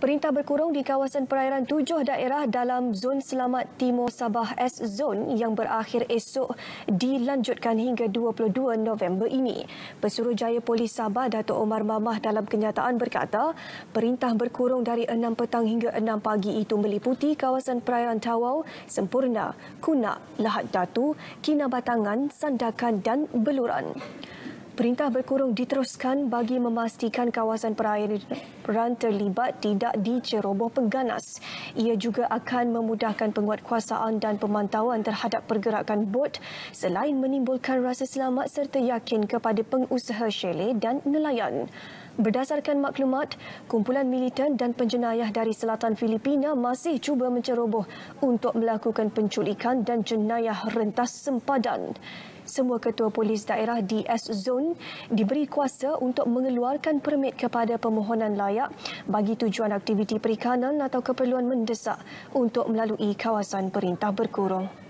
Perintah berkurung di kawasan perairan tujuh daerah dalam Zon Selamat Timur Sabah S Zone yang berakhir esok dilanjutkan hingga 22 November ini. Pesuruhjaya Polis Sabah Dato' Omar Mamah dalam kenyataan berkata, perintah berkurung dari 6 petang hingga 6 pagi itu meliputi kawasan perairan Tawau, Sempurna, Kunak, Lahat Datu, Kinabatangan, Sandakan dan Beluran. Perintah berkurung diteruskan bagi memastikan kawasan perairan terlibat tidak diceroboh pengganas. Ia juga akan memudahkan penguatkuasaan dan pemantauan terhadap pergerakan bot selain menimbulkan rasa selamat serta yakin kepada pengusaha syele dan nelayan. Berdasarkan maklumat, kumpulan militan dan penjenayah dari selatan Filipina masih cuba menceroboh untuk melakukan penculikan dan jenayah rentas sempadan. Semua ketua polis daerah di S-Zone diberi kuasa untuk mengeluarkan permit kepada permohonan layak bagi tujuan aktiviti perikanan atau keperluan mendesak untuk melalui kawasan perintah berkurung.